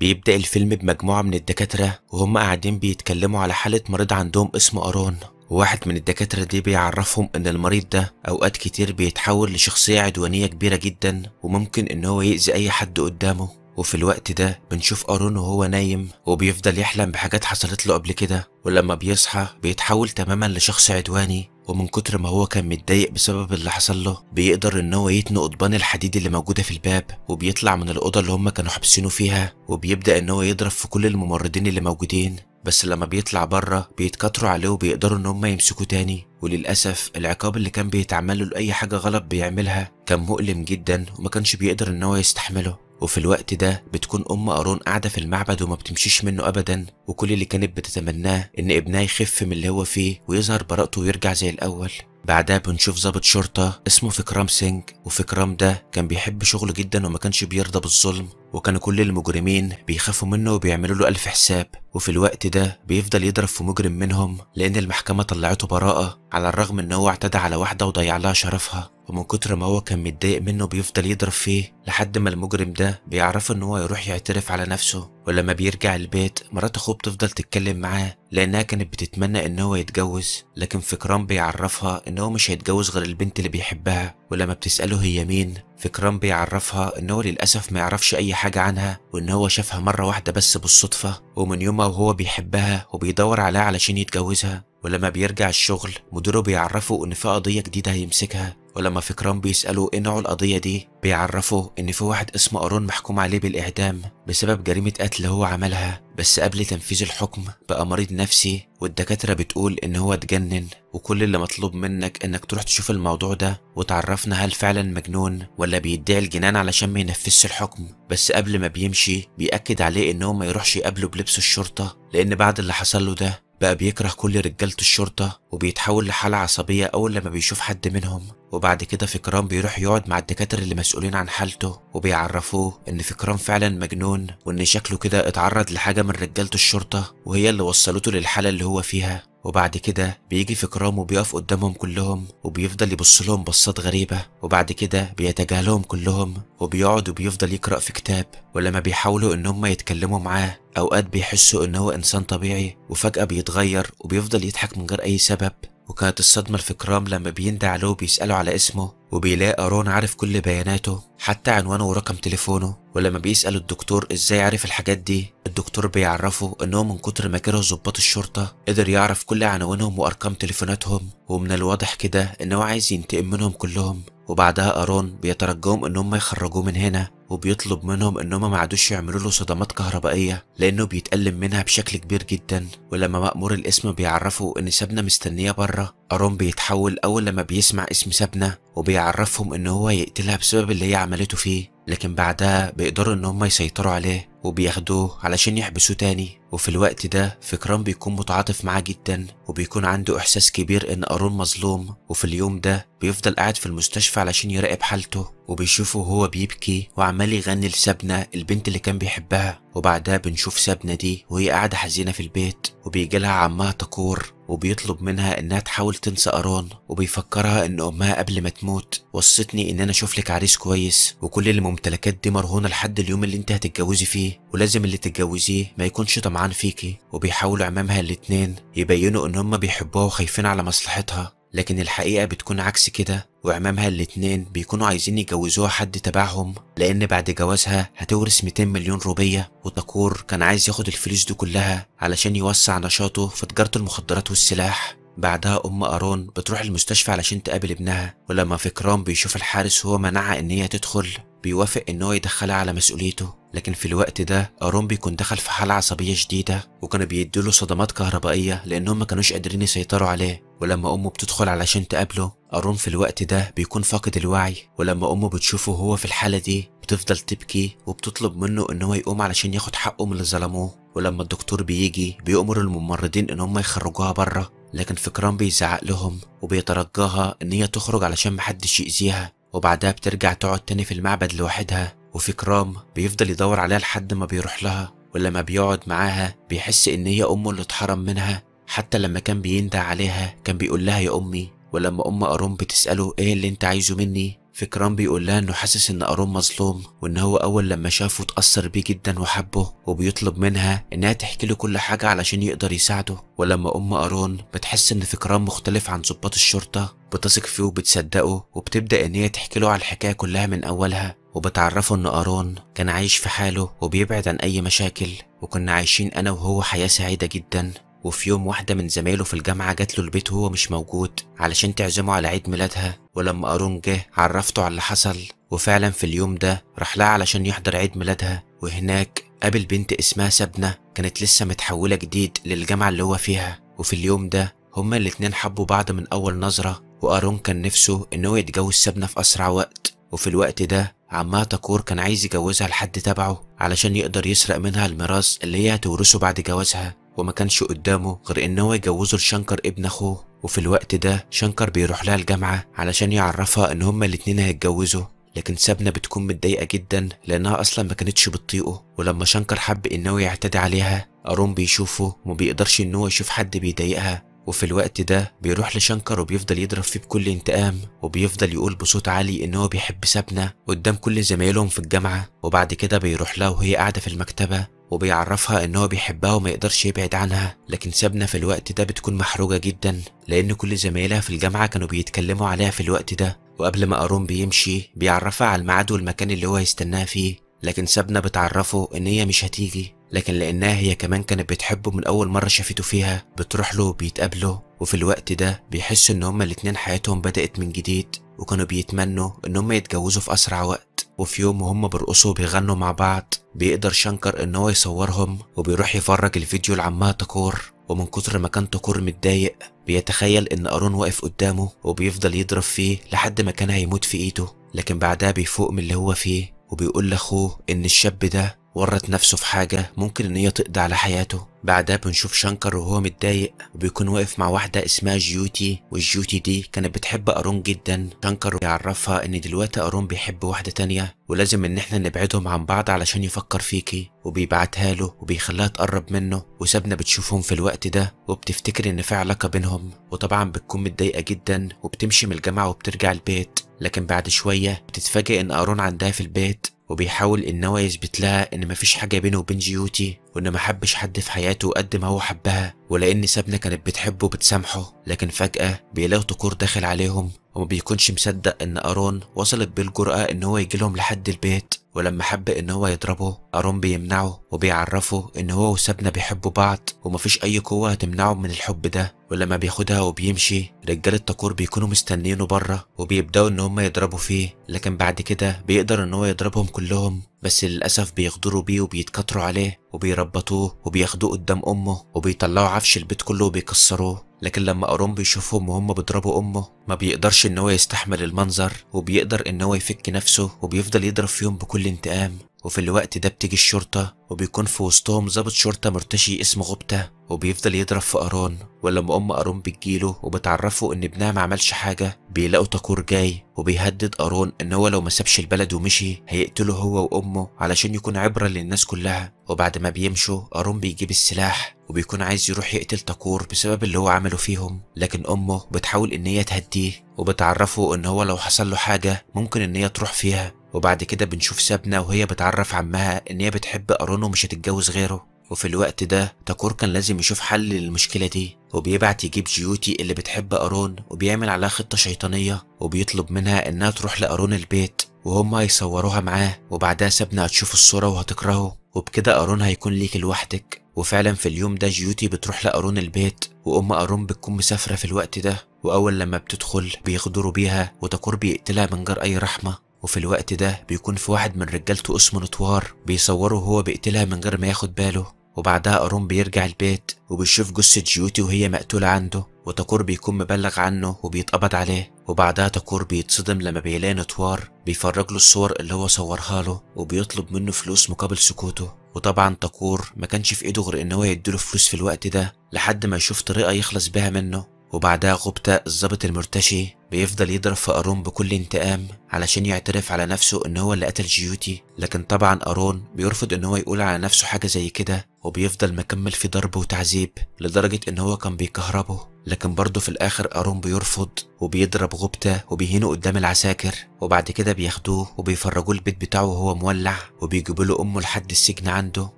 بيبدأ الفيلم بمجموعة من الدكاترة وهم قاعدين بيتكلموا على حالة مريض عندهم اسمه أرون وواحد من الدكاترة دي بيعرفهم إن المريض ده أوقات كتير بيتحول لشخصية عدوانية كبيرة جدا وممكن إن هو يأذي أي حد قدامه وفي الوقت ده بنشوف أرون وهو نايم وبيفضل يحلم بحاجات حصلت له قبل كده ولما بيصحى بيتحول تماما لشخص عدواني ومن كتر ما هو كان متضايق بسبب اللي حصل له بيقدر ان هو يتنق قضبان الحديد اللي موجوده في الباب وبيطلع من الاوضه اللي هم كانوا حابسينه فيها وبيبدا ان هو يضرب في كل الممرضين اللي موجودين بس لما بيطلع بره بيتكتروا عليه وبيقدروا ان هم يمسكوه تاني وللاسف العقاب اللي كان بيتعمل له لاي حاجه غلط بيعملها كان مؤلم جدا وما كانش بيقدر ان هو يستحمله وفي الوقت ده بتكون أم أرون قاعدة في المعبد وما بتمشيش منه أبدا وكل اللي كانت بتتمناه إن ابنها يخف من اللي هو فيه ويظهر براءته ويرجع زي الأول بعدها بنشوف ظابط شرطة اسمه فكرام سينج وفكرام ده كان بيحب شغله جدا وما كانش بيرضى بالظلم وكانوا كل المجرمين بيخافوا منه وبيعملوا له ألف حساب وفي الوقت ده بيفضل يضرب في مجرم منهم لأن المحكمة طلعته براءة على الرغم إن هو اعتدى على واحدة وضيع لها شرفها ومن كتر ما هو كان متضايق منه بيفضل يضرب فيه لحد ما المجرم ده بيعرفه ان هو يروح يعترف على نفسه ولما بيرجع البيت مرات اخوه بتفضل تتكلم معاه لانها كانت بتتمنى ان هو يتجوز لكن فكران بيعرفها ان هو مش هيتجوز غير البنت اللي بيحبها ولما بتساله هي مين فكران بيعرفها ان هو للاسف ما يعرفش اي حاجه عنها وان هو شافها مره واحده بس بالصدفه ومن يومها وهو بيحبها وبيدور عليها علشان يتجوزها ولما بيرجع الشغل مديره بيعرفه ان في قضيه جديده هيمسكها ولما فكران بيسألوا ايه نوع القضية دي بيعرفوا ان في واحد اسمه أرون محكوم عليه بالاعدام بسبب جريمة قتل هو عملها بس قبل تنفيذ الحكم بقى مريض نفسي والدكاترة بتقول ان هو اتجنن وكل اللي مطلوب منك انك تروح تشوف الموضوع ده وتعرفنا هل فعلا مجنون ولا بيدعي الجنان علشان ما ينفذش الحكم بس قبل ما بيمشي بيأكد عليه ان هو ما يروحش يقابله بلبس الشرطة لان بعد اللي حصل له ده بقى بيكره كل رجالة الشرطة وبيتحول لحالة عصبية أول لما بيشوف حد منهم وبعد كده فكران بيروح يقعد مع الدكاترة اللي مسؤولين عن حالته وبيعرفوه إن فكران فعلا مجنون وإن شكله كده اتعرض لحاجة من رجالة الشرطة وهي اللي وصلته للحالة اللي هو فيها وبعد كده بيجي في كرامه وبيقف قدامهم كلهم وبيفضل يبص لهم بصات غريبة وبعد كده بيتجاهلهم كلهم وبيقعد وبيفضل يقرأ في كتاب ولما بيحاولوا إن هم يتكلموا معاه أوقات بيحسوا إن هو إنسان طبيعي وفجأة بيتغير وبيفضل يضحك من غير أي سبب وكانت الصدمة كرام لما بيندع له وبيسأله على اسمه وبيلاقي رون عارف كل بياناته حتى عنوانه ورقم تليفونه ولما بيسأل الدكتور ازاي عارف الحاجات دي الدكتور بيعرفه انه من كتر ما كره ظباط الشرطة قدر يعرف كل عناوينهم وارقام تليفوناتهم ومن الواضح كده انه عايز ينتقم منهم كلهم وبعدها ارون بيترجاهم ان هم يخرجوه من هنا وبيطلب منهم انهم ما عادوش يعملوا له صدمات كهربائيه لانه بيتألم منها بشكل كبير جدا ولما مأمور الاسم بيعرفه ان سابنا مستنيه بره ارون بيتحول اول لما بيسمع اسم سابنا وبيعرفهم ان هو يقتلها بسبب اللي هي عملته فيه لكن بعدها بيقدروا ان هم يسيطروا عليه وبياخدوه علشان يحبسوه تاني وفي الوقت ده فكران بيكون متعاطف معاه جدا وبيكون عنده احساس كبير ان ارون مظلوم وفي اليوم ده بيفضل قاعد في المستشفى علشان يراقب حالته وبيشوفه وهو بيبكي وعمال يغني لسبنة البنت اللي كان بيحبها وبعدها بنشوف سبنة دي وهي قاعدة حزينة في البيت وبيجي لها عمها تكور وبيطلب منها انها تحاول تنسى اران وبيفكرها ان امها قبل ما تموت وصتني ان انا اشوف لك عريس كويس وكل الممتلكات دي مرهونه لحد اليوم اللي انت هتتجوزي فيه ولازم اللي تتجوزيه ما يكونش طمعان فيكي وبيحاولوا عمامها الاتنين يبينوا ان هما بيحبوها وخايفين على مصلحتها لكن الحقيقة بتكون عكس كده وعمامها الاتنين بيكونوا عايزين يجوزوها حد تبعهم لأن بعد جوازها هتورث 200 مليون روبية وتاكور كان عايز ياخد الفلوس دي كلها علشان يوسع نشاطه في تجارة المخدرات والسلاح بعدها أم أرون بتروح المستشفى علشان تقابل ابنها ولما فكران بيشوف الحارس هو منعها إن هي تدخل بيوافق إن هو يدخلها على مسؤوليته لكن في الوقت ده أرون بيكون دخل في حالة عصبية شديدة وكانوا له صدمات كهربائية لأنهم ما كانوش قادرين يسيطروا عليه ولما أمه بتدخل علشان تقابله أرون في الوقت ده بيكون فاقد الوعي ولما أمه بتشوفه هو في الحالة دي بتفضل تبكي وبتطلب منه إن هو يقوم علشان ياخد حقه من اللي ظلموه ولما الدكتور بيجي بيأمر الممرضين إن هم يخرجوها بره لكن فكران بيزعق لهم وبيترجاها إن هي تخرج علشان محدش يأذيها وبعدها بترجع تقعد تاني في المعبد لوحدها وفكرام بيفضل يدور عليها لحد ما بيروح لها ولما بيقعد معاها بيحس إن هي أمه اللي اتحرم منها حتى لما كان بيندع عليها كان بيقول لها يا أمي ولما أم أروم بتسأله إيه اللي أنت عايزه مني فكران بيقول لها انه حاسس ان ارون مظلوم وان هو اول لما شافه اتأثر بيه جدا وحبه وبيطلب منها انها تحكي له كل حاجة علشان يقدر يساعده ولما ام ارون بتحس ان فكران مختلف عن ظباط الشرطة بتثق فيه وبتصدقه وبتبدأ ان هي تحكي له على الحكاية كلها من اولها وبتعرفه ان ارون كان عايش في حاله وبيبعد عن اي مشاكل وكنا عايشين انا وهو حياة سعيدة جدا وفي يوم واحدة من زمايله في الجامعة جات له البيت وهو مش موجود علشان تعزمه على عيد ميلادها ولما أرون جه عرفته على اللي حصل وفعلا في اليوم ده راح لها علشان يحضر عيد ميلادها وهناك قابل بنت اسمها سبنة كانت لسه متحولة جديد للجامعة اللي هو فيها وفي اليوم ده هما الاتنين حبوا بعض من أول نظرة وأرون كان نفسه إن هو يتجوز سبنة في أسرع وقت وفي الوقت ده عمها تاكور كان عايز يجوزها لحد تبعه علشان يقدر يسرق منها الميراث اللي هي هتورثه بعد جوازها وما كانش قدامه غير ان هو يجوزه لشنكر ابن اخوه وفي الوقت ده شنكر بيروح لها الجامعه علشان يعرفها ان هما الاتنين هيتجوزوا لكن سابنة بتكون متضايقة جدا لأنها أصلا ما كانتش بتطيقه ولما شنكر حب ان هو يعتدي عليها أروم بيشوفه وما بيقدرش إن هو يشوف حد بيضايقها وفي الوقت ده بيروح لشنكر وبيفضل يضرب فيه بكل انتقام وبيفضل يقول بصوت عالي ان هو بيحب سابنة قدام كل زمايلهم في الجامعة وبعد كده بيروح لها وهي قاعدة في المكتبة وبيعرفها ان هو بيحبها وما يقدرش يبعد عنها لكن سابنا في الوقت ده بتكون محروجة جدا لان كل زمايلها في الجامعة كانوا بيتكلموا عليها في الوقت ده وقبل ما ارون بيمشي بيعرفها على الميعاد والمكان اللي هو هيستناها فيه لكن سابنا بتعرفه ان هي مش هتيجي لكن لأنها هي كمان كانت بتحبه من أول مرة شافته فيها بتروح له وبيتقابله وفي الوقت ده بيحسوا إن هما الاتنين حياتهم بدأت من جديد وكانوا بيتمنوا إن هما يتجوزوا في أسرع وقت وفي يوم وهم بيرقصوا وبيغنوا مع بعض بيقدر شنكر إن هو يصورهم وبيروح يفرج الفيديو لعمها تاكور ومن كتر ما كان تاكور متضايق بيتخيل إن أرون واقف قدامه وبيفضل يضرب فيه لحد ما كان هيموت في إيده لكن بعدها بيفوق من اللي هو فيه وبيقول لأخوه إن الشاب ده ورط نفسه في حاجة ممكن إن هي تقضي على حياته بعدها بنشوف شانكر وهو متضايق وبيكون واقف مع واحدة اسمها جيوتي والجيوتي دي كانت بتحب أرون جدا شانكر بيعرفها إن دلوقتي أرون بيحب واحدة تانية ولازم إن إحنا نبعدهم عن بعض علشان يفكر فيكي وبيبعتها له وبيخليها تقرب منه وسابنا بتشوفهم في الوقت ده وبتفتكر إن في علاقة بينهم وطبعا بتكون متضايقة جدا وبتمشي من الجامعة وبترجع البيت لكن بعد شوية بتتفاجئ إن أرون عندها في البيت وبيحاول ان هو يثبت لها ان مفيش حاجه بينه وبين جيوتي وإن ما حبش حد في حياته قد ما هو حبها ولأن سابنا كانت بتحبه وبتسامحه لكن فجأة بيلاقوا طقور داخل عليهم وما بيكونش مصدق إن أرون وصلت بالجرأة إن هو يجي لهم لحد البيت ولما حب ان هو يضربه ارون بيمنعه وبيعرفه ان هو وسابنا بيحبوا بعض ومفيش اي قوه هتمنعه من الحب ده ولما بياخدها وبيمشي رجال التكور بيكونوا مستنيينه بره وبيبداوا ان هم يضربوا فيه لكن بعد كده بيقدر ان هو يضربهم كلهم بس للأسف بيغدروا بيه وبيتكتروا عليه وبيربطوه وبياخدوه قدام أمه وبيطلعوا عفش البيت كله وبيكسروه لكن لما أرون بيشوفهم وهم بيضربوا أمه ما بيقدرش إن هو يستحمل المنظر وبيقدر إن هو يفك نفسه وبيفضل يضرب فيهم بكل انتقام وفي الوقت ده بتيجي الشرطة وبيكون في وسطهم ظابط شرطة مرتشي اسمه غبتة وبيفضل يضرب في أرون ولما أم قارون بتجيله وبتعرفه إن ابنها ما عملش حاجة بيلاقوا تاكور جاي وبيهدد قارون إن هو لو ما سابش البلد ومشي هيقتله هو وأمه علشان يكون عبرة للناس كلها وبعد ما بيمشوا قارون بيجيب السلاح وبيكون عايز يروح يقتل تاكور بسبب اللي هو عمله فيهم لكن أمه بتحاول إن هي تهديه وبتعرفه إن هو لو حصل له حاجة ممكن إن هي تروح فيها وبعد كده بنشوف سابنا وهي بتعرف عمها إن هي بتحب أرون ومش هتتجوز غيره وفي الوقت ده تاكور كان لازم يشوف حل للمشكلة دي وبيبعت يجيب جيوتي اللي بتحب أرون وبيعمل عليها خطة شيطانية وبيطلب منها إنها تروح لأرون البيت وهما هيصوروها معاه وبعدها سابنا هتشوف الصورة وهتكرهه وبكده أرون هيكون ليك لوحدك وفعلا في اليوم ده جيوتي بتروح لأرون البيت وأم أرون بتكون مسافرة في الوقت ده وأول لما بتدخل بيغدروا بيها وتاكور بيقتلها من غير أي رحمة وفي الوقت ده بيكون في واحد من رجالته اسمه نطوار بيصوره وهو بيقتلها من غير ما ياخد باله وبعدها أرون بيرجع البيت وبيشوف جثة جيوتي وهي مقتولة عنده وتاكور بيكون مبلغ عنه وبيتقبض عليه وبعدها تاكور بيتصدم لما بيلاقي نطوار بيفرج له الصور اللي هو صورها له وبيطلب منه فلوس مقابل سكوته وطبعا تاكور ما كانش في ايده غير ان هو يديله فلوس في الوقت ده لحد ما يشوف طريقة يخلص بيها منه وبعدها غبتة الظابط المرتشي بيفضل يضرب في أرون بكل انتقام علشان يعترف على نفسه إن هو اللي قتل جيوتي لكن طبعا أرون بيرفض إن هو يقول على نفسه حاجة زي كده وبيفضل مكمل في ضرب وتعذيب لدرجة إن هو كان بيكهربه لكن برضه في الآخر أرون بيرفض وبيضرب غبتة وبيهينه قدام العساكر وبعد كده بياخدوه وبيفرجوه البيت بتاعه وهو مولع وبيجيبوا له أمه لحد السجن عنده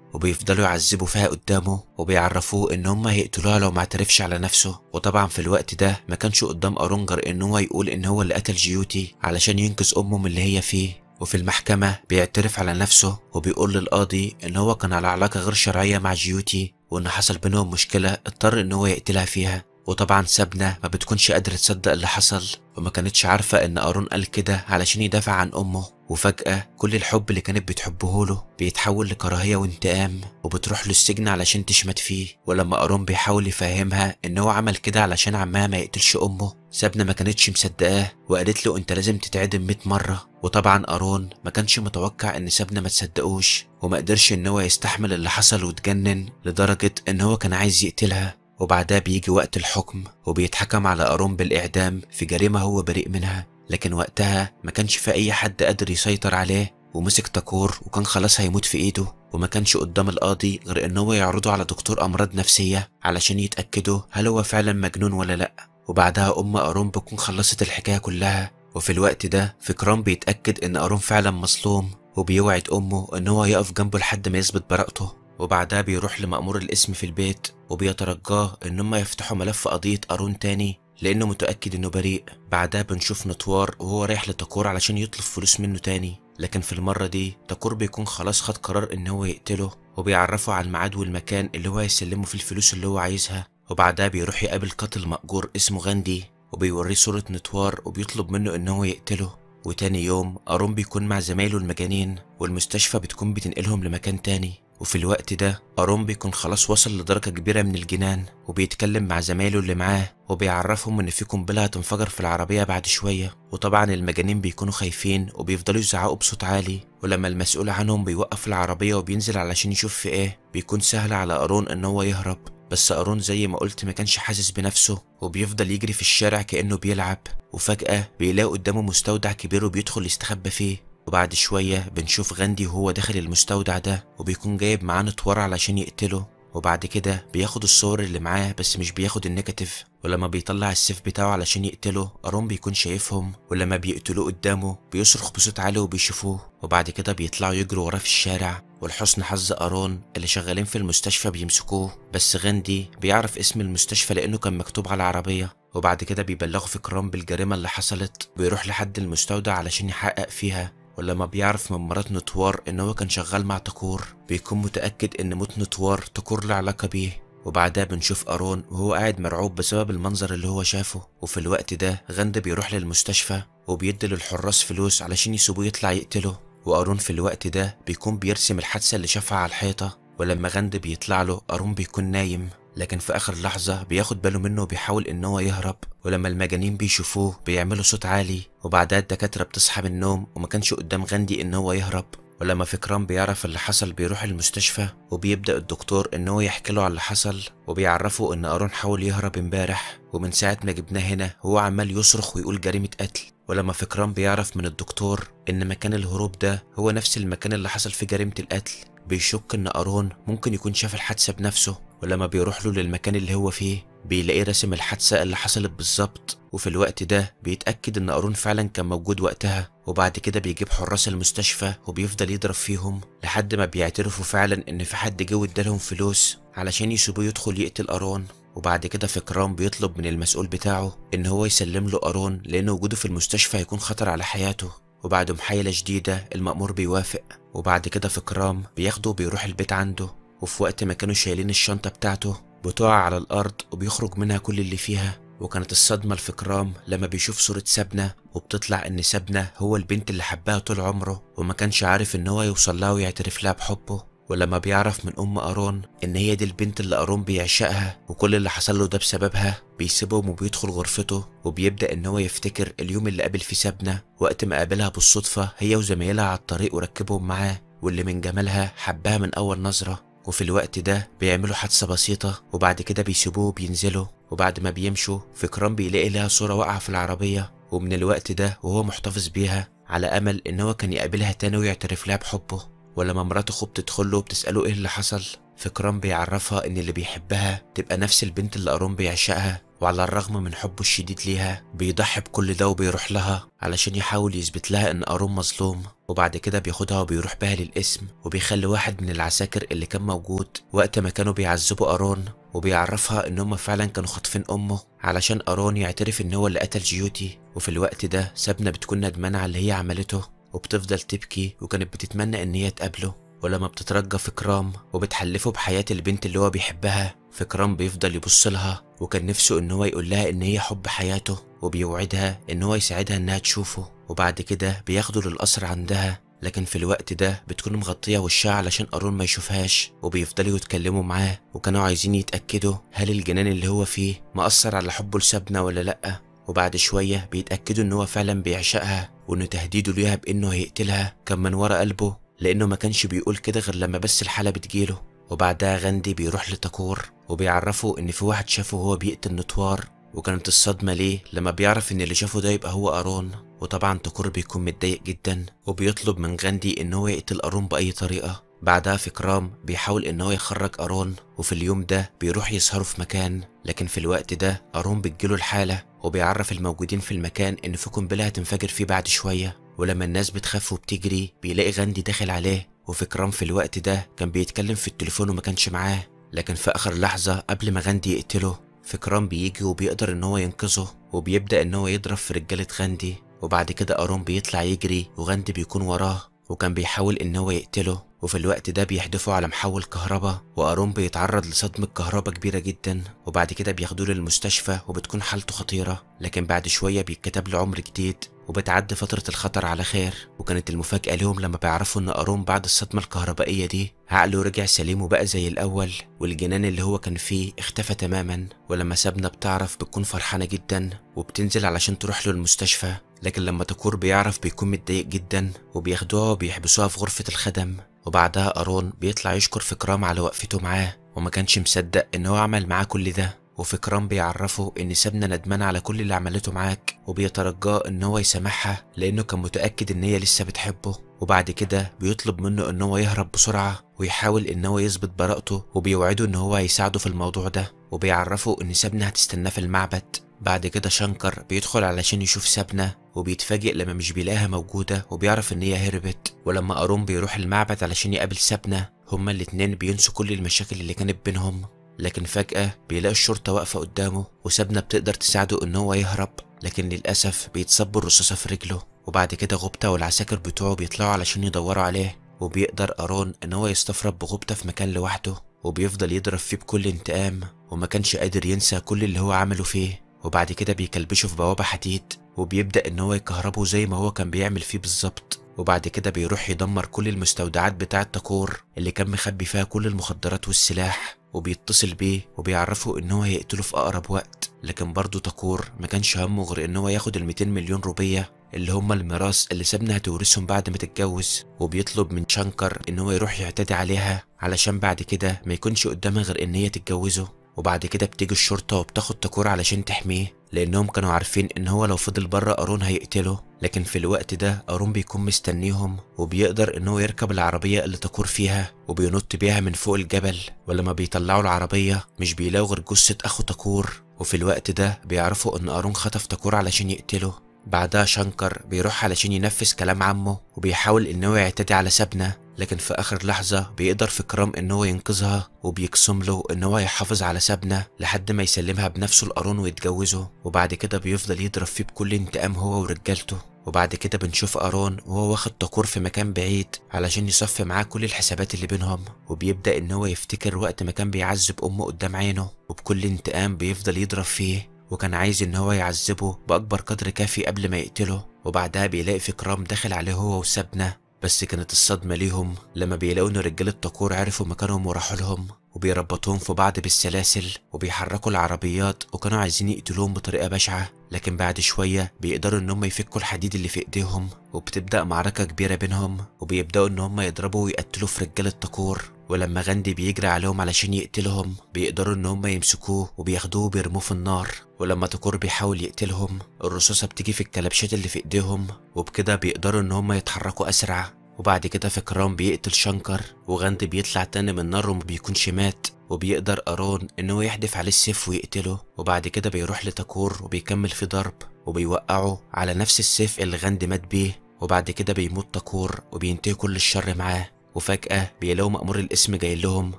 وبيفضلوا يعذبوا فيها قدامه وبيعرفوه ان هم هيقتلوها لو ما اعترفش على نفسه وطبعا في الوقت ده ما كانش قدام ارونجر ان هو يقول ان هو اللي قتل جيوتي علشان ينقذ امه من اللي هي فيه وفي المحكمة بيعترف على نفسه وبيقول للقاضي إن هو كان على علاقة غير شرعية مع جيوتي وإن حصل بينهم مشكلة اضطر إن هو يقتلها فيها وطبعا سابنا ما بتكونش قادرة تصدق اللي حصل وما كانتش عارفة إن أرون قال كده علشان يدافع عن أمه وفجأة كل الحب اللي كانت بتحبه له بيتحول لكراهية وانتقام وبتروح له السجن علشان تشمت فيه ولما أرون بيحاول يفهمها ان هو عمل كده علشان عمها ما يقتلش امه سابنا ما كانتش مصدقاه وقالت له انت لازم تتعدم 100 مرة وطبعا أرون ما كانش متوقع ان سابنا ما تصدقوش وما قدرش ان هو يستحمل اللي حصل واتجنن لدرجة ان هو كان عايز يقتلها وبعدها بيجي وقت الحكم وبيتحكم على أرون بالإعدام في جريمة هو بريء منها لكن وقتها ما كانش في أي حد قادر يسيطر عليه ومسك تاكور وكان خلاص هيموت في إيده وما كانش قدام القاضي غير إن هو يعرضه على دكتور أمراض نفسية علشان يتأكدوا هل هو فعلا مجنون ولا لأ وبعدها أم أرون بتكون خلصت الحكاية كلها وفي الوقت ده فكران بيتأكد إن أرون فعلا مظلوم وبيوعد أمه إن هو يقف جنبه لحد ما يثبت براءته وبعدها بيروح لمأمور الاسم في البيت وبيترجاه إن هم يفتحوا ملف قضية أرون تاني لأنه متأكد إنه بريء بعدها بنشوف نطوار وهو رايح لتاكور علشان يطلب فلوس منه تاني لكن في المرة دي تاكور بيكون خلاص خد قرار إن هو يقتله وبيعرفه على الميعاد والمكان اللي هو هيسلمه فيه الفلوس اللي هو عايزها وبعدها بيروح يقابل قاتل مأجور اسمه غاندي وبيوريه صورة نتوار وبيطلب منه إن هو يقتله وتاني يوم أروم بيكون مع زمايله المجانين والمستشفى بتكون بتنقلهم لمكان تاني وفي الوقت ده أروم بيكون خلاص وصل لدرجة كبيرة من الجنان وبيتكلم مع زمايله اللي معاه وبيعرفهم إن في قنبلة هتنفجر في العربية بعد شوية وطبعا المجانين بيكونوا خايفين وبيفضلوا يزعقوا بصوت عالي ولما المسؤول عنهم بيوقف العربية وبينزل علشان يشوف في إيه بيكون سهل على أرون إن هو يهرب بس أرون زي ما قلت ما كانش حاسس بنفسه وبيفضل يجري في الشارع كأنه بيلعب وفجأة بيلاقي قدامه مستودع كبير وبيدخل يستخبى فيه وبعد شوية بنشوف غاندي وهو داخل المستودع ده وبيكون جايب معاه نتور علشان يقتله وبعد كده بياخد الصور اللي معاه بس مش بياخد النيجاتيف ولما بيطلع السيف بتاعه علشان يقتله أرون بيكون شايفهم ولما بيقتلوه قدامه بيصرخ بصوت عالي وبيشوفوه وبعد كده بيطلعوا يجروا وراه في الشارع ولحسن حظ أرون اللي شغالين في المستشفى بيمسكوه بس غاندي بيعرف اسم المستشفى لأنه كان مكتوب على العربية وبعد كده بيبلغوا كرام بالجريمة اللي حصلت بيروح لحد المستودع علشان يحقق فيها ولما بيعرف من مرات نتوار ان هو كان شغال مع تكور بيكون متأكد ان موت نتوار تكور له علاقة بيه وبعدها بنشوف أرون وهو قاعد مرعوب بسبب المنظر اللي هو شافه وفي الوقت ده غند بيروح للمستشفى وبيدي للحراس فلوس علشان يسيبوه يطلع يقتله وأرون في الوقت ده بيكون بيرسم الحادثة اللي شافها على الحيطة ولما غند بيطلع له أرون بيكون نايم لكن في آخر لحظة بياخد باله منه وبيحاول إن هو يهرب ولما المجانين بيشوفوه بيعملوا صوت عالي وبعدها الدكاترة بتصحى من النوم وما كانش قدام غاندي إن هو يهرب ولما فكران بيعرف اللي حصل بيروح المستشفى وبيبدأ الدكتور إن هو يحكي له على اللي حصل وبيعرفه إن ارون حاول يهرب امبارح ومن ساعة ما جبناه هنا هو عمال يصرخ ويقول جريمة قتل ولما فكران بيعرف من الدكتور إن مكان الهروب ده هو نفس المكان اللي حصل فيه جريمة القتل بيشك إن أرون ممكن يكون شاف الحادثة بنفسه ولما بيروح له للمكان اللي هو فيه بيلاقيه راسم الحادثة اللي حصلت بالظبط وفي الوقت ده بيتأكد إن أرون فعلا كان موجود وقتها وبعد كده بيجيب حراس المستشفى وبيفضل يضرب فيهم لحد ما بيعترفوا فعلا إن في حد جه وادالهم فلوس علشان يسيبوه يدخل يقتل أرون وبعد كده فكران بيطلب من المسؤول بتاعه إن هو يسلم له أرون لأن وجوده في المستشفى هيكون خطر على حياته وبعد محايلة شديدة المأمور بيوافق وبعد كده في كرام بياخده وبيروح البيت عنده وفي وقت ما كانوا شايلين الشنطة بتاعته بتقع على الأرض وبيخرج منها كل اللي فيها وكانت الصدمة لفكرام لما بيشوف صورة سابنة وبتطلع إن سابنة هو البنت اللي حبها طول عمره وما كانش عارف إن هو يوصل لها ويعترف لها بحبه ولما بيعرف من أم أرون إن هي دي البنت اللي أرون بيعشقها وكل اللي حصل له ده بسببها بيسيبهم وبيدخل غرفته وبيبدأ إن هو يفتكر اليوم اللي قابل فيه سابنا وقت ما قابلها بالصدفة هي وزمايلها على الطريق وركبهم معاه واللي من جمالها حبها من أول نظرة وفي الوقت ده بيعملوا حادثة بسيطة وبعد كده بيسيبوه وبينزلوا وبعد ما بيمشوا فكران بيلاقي لها صورة واقعة في العربية ومن الوقت ده وهو محتفظ بيها على أمل إن هو كان يقابلها تاني ويعترف لها بحبه ولما مراته خب بتدخله وبتسأله إيه اللي حصل فكرام بيعرفها إن اللي بيحبها تبقى نفس البنت اللي أرون بيعشقها وعلى الرغم من حبه الشديد ليها بيضحي بكل ده وبيروح لها علشان يحاول يثبت لها ان ارون مظلوم وبعد كده بياخدها وبيروح بها للقسم وبيخلي واحد من العساكر اللي كان موجود وقت ما كانوا بيعذبوا ارون وبيعرفها ان هما فعلا كانوا خاطفين امه علشان ارون يعترف ان هو اللي قتل جيوتي وفي الوقت ده سابنا بتكون ندمانة على اللي هي عملته وبتفضل تبكي وكانت بتتمنى إن هي تقابله ولما بتترجى في كرام وبتحلفه بحياة البنت اللي هو بيحبها في كرام بيفضل يبص لها وكان نفسه إن هو يقول لها إن هي حب حياته وبيوعدها إن هو يساعدها إنها تشوفه وبعد كده بياخده للقصر عندها لكن في الوقت ده بتكون مغطية وشها علشان قارون ما يشوفهاش وبيفضلوا يتكلموا معاه وكانوا عايزين يتأكدوا هل الجنان اللي هو فيه مأثر على حبه لسابنا ولا لأ وبعد شوية بيتأكدوا إن هو فعلا بيعشقها وإن تهديده ليها بإنه هيقتلها كان من ورا قلبه لأنه ما كانش بيقول كده غير لما بس الحالة بتجيله وبعدها غاندي بيروح لتاكور وبيعرفه إن في واحد شافه وهو بيقتل نتوار وكانت الصدمة ليه لما بيعرف إن اللي شافه ده يبقى هو أرون وطبعا تاكور بيكون متضايق جدا وبيطلب من غاندي إن هو يقتل أرون بأي طريقة بعدها في كرام بيحاول إن هو يخرج أرون وفي اليوم ده بيروح يسهروا في مكان لكن في الوقت ده أرون بتجيله الحالة وبيعرف الموجودين في المكان إن في قنبلة هتنفجر فيه بعد شوية ولما الناس بتخاف وبتجري بيلاقي غاندي داخل عليه وفكران في الوقت ده كان بيتكلم في التليفون وما كانش معاه لكن في آخر لحظة قبل ما غاندي يقتله فكران بيجي وبيقدر إن هو ينقذه وبيبدأ إن هو يضرب في رجالة غاندي وبعد كده أرون بيطلع يجري وغاندي بيكون وراه وكان بيحاول ان هو يقتله وفي الوقت ده بيحدفوا على محول كهرباء وأرون بيتعرض لصدمة كهرباء كبيرة جدا وبعد كده بياخدوه للمستشفى وبتكون حالته خطيرة لكن بعد شوية بيتكتب له عمر جديد وبتعدي فترة الخطر على خير وكانت المفاجأة لهم لما بيعرفوا إن ارون بعد الصدمة الكهربائية دي عقله رجع سليم وبقى زي الأول والجنان اللي هو كان فيه اختفى تماما ولما سابنا بتعرف بتكون فرحانة جدا وبتنزل علشان تروح له المستشفى لكن لما تكور بيعرف بيكون متضايق جدا وبياخدوها وبيحبسوها في غرفة الخدم وبعدها أرون بيطلع يشكر في كرام على وقفته معاه وما كانش مصدق إن هو عمل معاه كل ده وفكران بيعرفه ان سابنا ندمان على كل اللي عملته معاك وبيترجاه ان هو يسامحها لانه كان متاكد ان هي لسه بتحبه وبعد كده بيطلب منه ان هو يهرب بسرعه ويحاول ان هو يثبت براءته وبيوعده ان هو هيساعده في الموضوع ده وبيعرفه ان سابنا هتستناه في المعبد بعد كده شنكر بيدخل علشان يشوف سابنا وبيتفاجئ لما مش بيلاقيها موجودة وبيعرف إن هي هربت ولما أروم بيروح المعبد علشان يقابل سابنا هما الاتنين بينسوا كل المشاكل اللي كانت بينهم لكن فجأة بيلاقي الشرطة واقفة قدامه وسابنا بتقدر تساعده إن هو يهرب لكن للأسف بيتصب الرصاصة في رجله وبعد كده غبتة والعساكر بتوعه بيطلعوا علشان يدوروا عليه وبيقدر أرون إن هو يستفرد بغبتة في مكان لوحده وبيفضل يضرب فيه بكل انتقام وما كانش قادر ينسى كل اللي هو عمله فيه وبعد كده بيكلبشه في بوابة حديد وبيبدأ إن هو يكهربه زي ما هو كان بيعمل فيه بالظبط وبعد كده بيروح يدمر كل المستودعات بتاع تاكور اللي كان مخبي فيها كل المخدرات والسلاح وبيتصل بيه وبيعرفه ان هو هيقتله في اقرب وقت لكن برضه تاكور ما كانش همه غير ان هو ياخد ال 200 مليون روبيه اللي هم الميراث اللي سابنا هتورثهم بعد ما تتجوز وبيطلب من شانكر ان هو يروح يعتدي عليها علشان بعد كده ما يكونش قدامها غير ان هي تتجوزه وبعد كده بتيجي الشرطه وبتاخد تاكور علشان تحميه لأنهم كانوا عارفين إن هو لو فضل بره قارون هيقتله لكن في الوقت ده قارون بيكون مستنيهم وبيقدر إن هو يركب العربية اللي تكور فيها وبينط بيها من فوق الجبل ولما بيطلعوا العربية مش بيلاقوا غير جثة أخو تاكور وفي الوقت ده بيعرفوا إن قارون خطف تاكور علشان يقتله بعدها شنكر بيروح علشان ينفذ كلام عمه وبيحاول إن هو يعتدي على سابنا لكن في آخر لحظة بيقدر في كرام إن هو ينقذها وبيقسم له إن هو يحافظ على سابنة لحد ما يسلمها بنفسه لأرون ويتجوزه وبعد كده بيفضل يضرب فيه بكل انتقام هو ورجالته وبعد كده بنشوف أرون وهو واخد طابور في مكان بعيد علشان يصفي معاه كل الحسابات اللي بينهم وبيبدأ إن هو يفتكر وقت ما كان بيعذب أمه قدام عينه وبكل انتقام بيفضل يضرب فيه وكان عايز إن هو يعذبه بأكبر قدر كافي قبل ما يقتله وبعدها بيلاقي فكرام داخل عليه هو وسابنا بس كانت الصدمة ليهم لما بيلاقوا إن رجالة طابور عرفوا مكانهم وراحوا لهم وبيربطوهم في بعض بالسلاسل وبيحركوا العربيات وكانوا عايزين يقتلوهم بطريقة بشعة لكن بعد شوية بيقدروا إن هم يفكوا الحديد اللي في إيديهم وبتبدأ معركة كبيرة بينهم وبيبدأوا إن هم يضربوا ويقتلوا في رجالة طابور ولما غاندي بيجري عليهم علشان يقتلهم بيقدروا ان هم يمسكوه وبياخدوه وبيرموه في النار ولما تكور بيحاول يقتلهم الرصاصة بتيجي في الكلبشات اللي في ايديهم وبكده بيقدروا ان هم يتحركوا اسرع وبعد كده فكران بيقتل شنكر وغاندي بيطلع تاني من النار وما بيكونش مات وبيقدر أرون إن هو يحدف عليه السيف ويقتله وبعد كده بيروح لتاكور وبيكمل في ضرب وبيوقعه على نفس السيف اللي غاندي مات بيه وبعد كده بيموت تاكور وبينتهي كل الشر معاه وفجأة بيلاقوا مأمور الاسم جاي لهم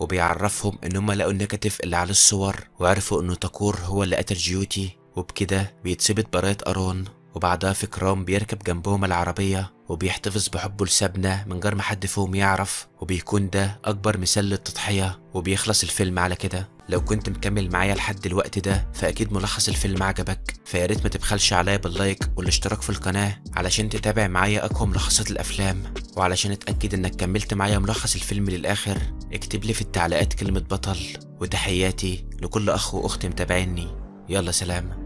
وبيعرفهم إن هم لقوا النيجاتيف اللي على الصور وعرفوا إنه تاكور هو اللي قتل جيوتي وبكده بيتثبت براية أرون وبعدها فكرام بيركب جنبهم العربية وبيحتفظ بحبه لسابنا من غير ما حد فيهم يعرف وبيكون ده أكبر مثال للتضحية وبيخلص الفيلم على كده لو كنت مكمل معايا لحد الوقت ده فأكيد ملخص الفيلم عجبك فياريت ما تبخلش عليا باللايك والاشتراك في القناة علشان تتابع معايا أقوى ملخصات الأفلام وعلشان أتأكد إنك كملت معايا ملخص الفيلم للآخر اكتب لي في التعليقات كلمة بطل وتحياتي لكل أخ وأخت متابعيني يلا سلام